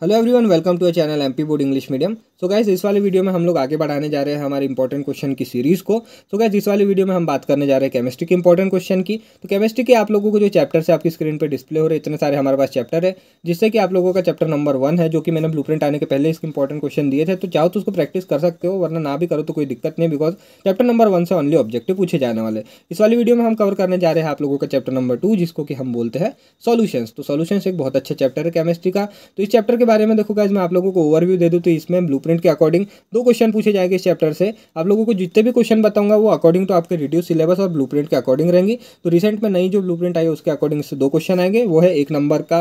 Hello everyone, welcome to our channel MP Board English Medium. So so guess इस वाले video में हम लोग आगे बढ़ाने जा रहे हैं हमारे इंपॉर्टेंट क्वेश्चन की सीरीज़ को सो so गैस इस वाले वीडियो में हम बात करने जा रहे हैं केमिस्ट्री के इंपॉर्टेंट क्वेश्चन की तो केमिस्ट्री के आप लोगों को जो चैप्टर से आपकी स्क्रीन पर डिस्प्ले हो रहे इतने सारे हमारे पास चैप्टर है जिससे कि आप लोगों का चैप्टर नंबर वन है जो कि मैंने ब्लू आने के पहले इसके इंपॉर्टेंट क्वेश्चन दिए थे तो चाहो तो उसको प्रैक्टिस कर सकते हो वरना ना भी करो तो कोई दिक्कत नहीं बिकॉज चैप्टर नंबर वन से ऑनली ऑब्जेक्टिव पूछे जाने वाले इस वाली वीडियो में हम कवर करने जा रहे हैं आप लोगों का चैप्टर नंबर टू जिसको कि हम बोलते हैं सोल्यूशन तो सॉल्यूशंस एक बहुत अच्छा चैप्टर है केमिस्ट्री का तो इस चैप्टर के बारे में देखो गैस मैं आप लोगों को ओवरव्यू दे दूँ तो इसमें ब्लू प्रिंट के अकॉर्डिंग दो क्वेश्चन पूछे जाएंगे इस चैप्टर से आप लोगों को जितने भी क्वेश्चन बताऊंगा वो अकॉर्डिंग टू तो आपके रिड्यूस सिलेबस और ब्लू के अकॉर्डिंग रहेंगे तो रिसेंट में नई जो ब्लू आई है उसके अकॉर्डिंग से दो क्वेश्चन आएंगे वो है एक नंबर का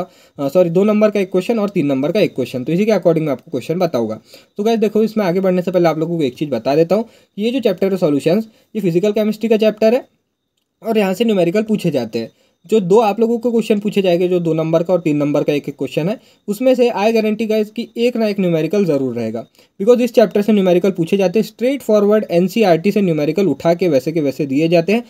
सॉरी दो नंबर का एक क्वेश्चन और तीन नंबर का एक क्वेश्चन तो इसी के अकॉर्डिंग में आपको क्वेश्चन बताऊंगा तो गैस देखो इसमें आगे बढ़ने से पहले आप लोगों को एक चीज़ बता देता हूँ कि ये जो चैप्टर है सोल्यूशन ये फिजिकल केमिस्ट्री का चैप्टर है और यहाँ से न्यूमेरिकल पूछे जाते हैं जो दो आप लोगों को क्वेश्चन पूछे जाएंगे जो दो नंबर का और तीन नंबर का एक एक क्वेश्चन है उसमें से आई गारंटी का इसकी एक ना एक न्यूमेरिकल ज़रूर रहेगा बिकॉज इस चैप्टर से न्यूमेरिकल पूछे जाते हैं स्ट्रेट फॉरवर्ड एन से न्यूमेरिकल उठा के वैसे के वैसे दिए जाते हैं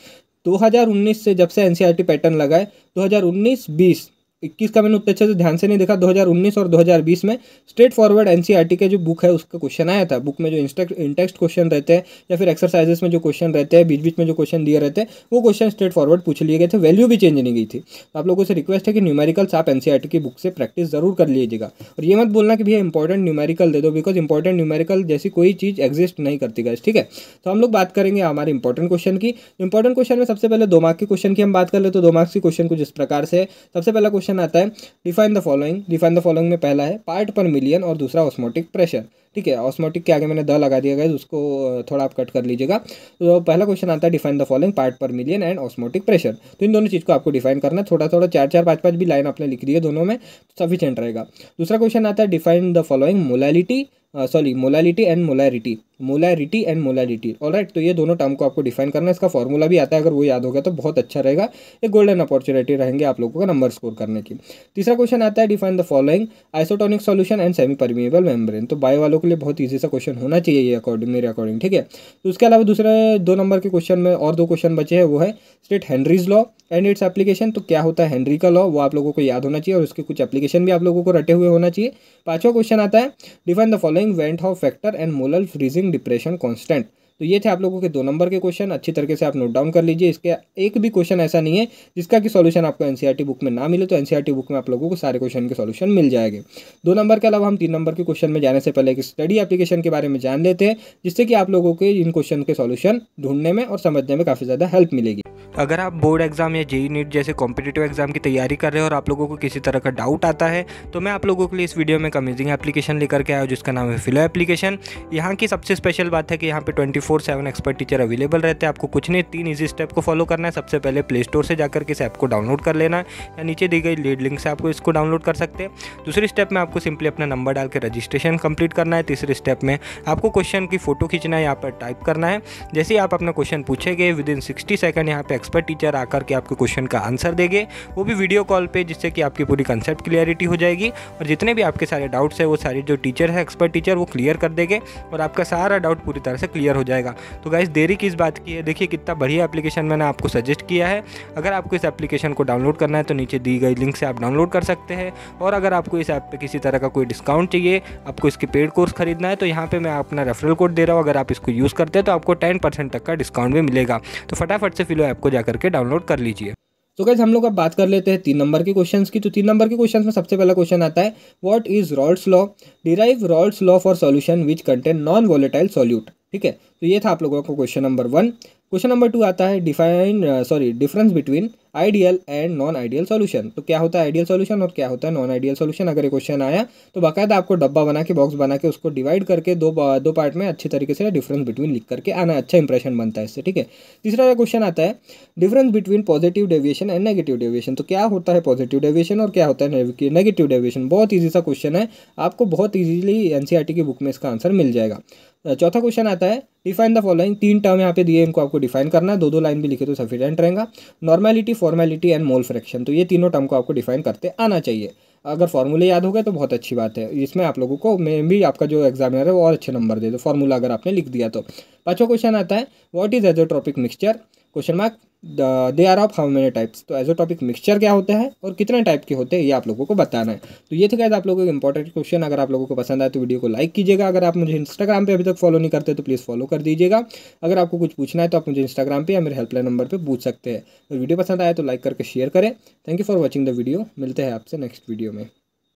2019 से जब से एन पैटर्न लगा है 2019-20 इक्कीस का मैंने उतने अच्छे से ध्यान से नहीं देखा 2019 और 2020 में स्ट्रेट फॉरवर्ड एन के जो बुक है उसका क्वेश्चन आया था बुक में जो इंस्टेक्ट इंटेक्स्ट क्वेश्चन रहते हैं या फिर एक्सरसाइजेस में जो क्वेश्चन रहते हैं बीच बीच में जो क्वेश्चन दिए रहते हैं वो क्वेश्चन स्ट्रेट फॉरवर्ड पूछ लिए गए थे वैल्यू भी चेंज नहीं गई थी तो आप लोगों से रिक्वेस्ट है कि न्यूमेरिकल्स आप एन e की बुक से प्रैक्टिस जरूर कर लीजिएगा और ये मत बोलना कि भैया इंपॉर्टेंट न्यूमेरिकल दे दो बिकॉज इंपॉर्टेंट न्यूमेरिकल जैसी कोई चीज़ एग्जिस्ट नहीं करती गई ठीक है तो हम लोग बात करेंगे हमारे इंपॉर्टेंट क्वेश्चन की इंपॉर्टेंट क्वेश्चन में सबसे पहले दो मार्क के क्वेश्चन की हम बात कर ले तो दो मार्क्स के क्वेश्चन को जिस प्रकार से सबसे पहला क्वेश्चन क्वेश्चन आता है define the following define the following में पहला है पार्ट पर मिलियन और दूसरा ऑस्मोटिक प्रेशर ठीक है ऑस्मोटिक के आगे मैंने द लगा दिया गया उसको थोड़ा आप कट कर लीजिएगा तो पहला क्वेश्चन आता है define the following part per million and osmotic pressure तो इन दोनों चीज़ को आपको डिफाइन करना है थोड़ा थोड़ा चार चार पाँच पाँच भी लाइन आपने लिख दी है दोनों में तो सफिशेंट रहेगा दूसरा क्वेश्चन आता है define the following molality sorry molality and molarity molarity and molarity और राइट तो ये दोनों टर्म को आपको डिफाइन करना है इसका फॉर्मूला भी आता है अगर वो याद हो गया तो बहुत अच्छा रहेगा एक गोल्डन अपॉर्चुनिटी रहेंगे आप लोगों का नंबर स्कोर करने की तीसरा क्वेश्चन आता है define the following isotonic solution and semi permeable membrane तो बायो वालों के लिए बहुत ईजी सा क्वेश्चन होना चाहिए ये अकॉर्डिंग मेरे अकॉर्डिंग ठीक है तो उसके अलावा दूसरे दो नंबर के क्वेश्चन में और दो क्वेश्चन बचे हैं वो है state Henry's law and its application तो क्या होता है हेनरी का लॉ वो आप लोगों को याद होना चाहिए और उसके कुछ एप्लीकेशन भी आप लोगों को रटे हुए होना चाहिए पाँचवा क्वेश्चन आता है define the following van't Hoff factor and molal freezing depression constant तो ये थे आप लोगों के दो नंबर के क्वेश्चन अच्छी तरीके से आप नोट डाउन कर लीजिए इसके एक भी क्वेश्चन ऐसा नहीं है जिसका कि सॉल्यूशन आपको एनसीईआरटी बुक e में ना मिले तो एनसीईआरटी बुक e में आप लोगों को सारे क्वेश्चन के सॉल्यूशन मिल जाएंगे दो नंबर के अलावा हम तीन नंबर के क्वेश्चन में जाने से पहले एक स्टडी एप्लीकेशन के बारे में जान लेते हैं जिससे कि आप लोगों के इन क्वेश्चन के सोल्यूशन ढूंढने में और समझने में काफ़ी ज़्यादा हेल्प मिलेगी अगर आप बोर्ड एग्जाम या जेई नीट e जैसे कॉम्पिटेटिव एग्जाम की तैयारी कर रहे हो और आप लोगों को किसी तरह का डाउट आता है तो मैं आप लोगों के लिए इस वीडियो में एक अमेजिंग एप्लीकेशन लेकर के आया हूँ जिसका नाम है फिलो एप्लीकेशन यहाँ की सबसे स्पेशल बात है कि यहाँ पे twenty four seven expert teacher available रहते हैं आपको कुछ नहीं तीन ईजी स्टेप को फॉलो करना है सबसे पहले प्ले स्टोर से जाकर के इस ऐप को डाउनलोड कर लेना है या नीचे दी गई लीड लिंक से आपको इसको डाउनलोड कर सकते हैं दूसरी स्टेप में आपको सिंपली अपना नंबर डाल के रजिस्ट्रेशन कंप्लीट करना है तीसरे स्टेप में आपको क्वेश्चन की फोटो खींचना है यहाँ पर टाइप करना है जैसे ही आप अपना क्वेश्चन पूछेंगे विद इन सिक्सटी सेकेंड यहाँ पर एक्सपर्ट टीचर आकर के आपके क्वेश्चन का आंसर देंगे वो भी वीडियो कॉल पर जिससे कि आपकी पूरी कंसेप्ट क्लियरिटी हो जाएगी और जितने भी आपके सारे डाउट्स है वो सारे जो टीचर है एक्सपर्ट टीचर वो क्लियर कर देंगे और आपका सारा डाउट पूरी तरह से क्लियर हो जाएगा जाएगा तो गाइज़ देरी किस बात की है देखिए कितना बढ़िया एप्लीकेशन मैंने आपको सजेस्ट किया है अगर आपको इस एप्लीकेशन को डाउनलोड करना है तो नीचे दी गई लिंक से आप डाउनलोड कर सकते हैं और अगर आपको इस ऐप पर किसी तरह का कोई डिस्काउंट चाहिए आपको इसके पेड कोर्स खरीदना है तो यहाँ पर मैं अपना रेफरल कोड दे रहा हूँ अगर आप इसको यूज़ करते हैं तो आपको टेन तक का डिस्काउंट भी मिलेगा तो फटाफट से फिलो ऐप को जाकर के डाउनलोड कर लीजिए तो कैसे हम लोग अब बात कर लेते हैं तीन नंबर के क्वेश्चन की तो तीन नंबर के क्वेश्चन में सबसे पहला क्वेश्चन आता है what is Raoult's law derive Raoult's law for solution which contain non volatile solute ठीक है तो ये था आप लोगों का question number one question number two आता है define sorry difference between ideal and non ideal solution तो क्या होता है आइडियल सोल्यूशन और क्या होता है नॉन आइडियल सोल्यूशन अगर ये क्वेश्चन आया तो बाकायदा आपको डब्बा बना के बॉक्स बना के उसको डिवाइड करके दो दो पार्ट में अच्छे तरीके से डिफरेंस बिटवीन लिख करके आना अच्छा इंप्रेशन बनता है इससे ठीक है तीसरा क्वेश्चन आता है difference between positive deviation and negative deviation तो क्या होता है पॉजिटिव डेविएशन और क्या होता है नेगेटिव डेविएशन बहुत ईजी सा क्वेश्चन है आपको बहुत ईजीली एनसीआरटी e की बुक में इसका आंसर मिल जाएगा Uh, चौथा क्वेश्चन आता है डिफाइन द फॉलोइंग तीन टर्म यहाँ पे दिए इनको आपको डिफाइन करना है दो दो लाइन भी लिखे तो सफिशेंट रहेगा normality formality and mole fraction तो ये तीनों टर्म को आपको डिफाइन करते आना चाहिए अगर फॉर्मूले याद हो गए तो बहुत अच्छी बात है इसमें आप लोगों को मे भी आपका जो एग्जामिनर है वो और अच्छे नंबर दे दो फॉर्मूला अगर आपने लिख दिया तो पाँचवा क्वेश्चन आता है what is azeotropic mixture question mark they are of how many types तो एज टॉपिक मिक्सचर क्या होता है और कितने टाइप के होते हैं ये आप लोगों को बताना है तो ये थे आप लोगों के इंपॉर्टेंट क्वेश्चन अगर आप लोगों को पसंद आए तो वीडियो को लाइक कीजिएगा अगर आप मुझे इंस्टाग्राम पे अभी तक फॉलो नहीं करते तो प्लीज़ फॉलो कर दीजिएगा अगर आपको कुछ पूछना है तो आप मुझे इंस्टाग्राम पर या मेरे हेल्पलाइन नंबर पर पूछ सकते हैं तो वीडियो पसंद आए तो लाइक करके शेयर करें thank you for watching the video मिलते हैं आपसे नेक्स्ट वीडियो में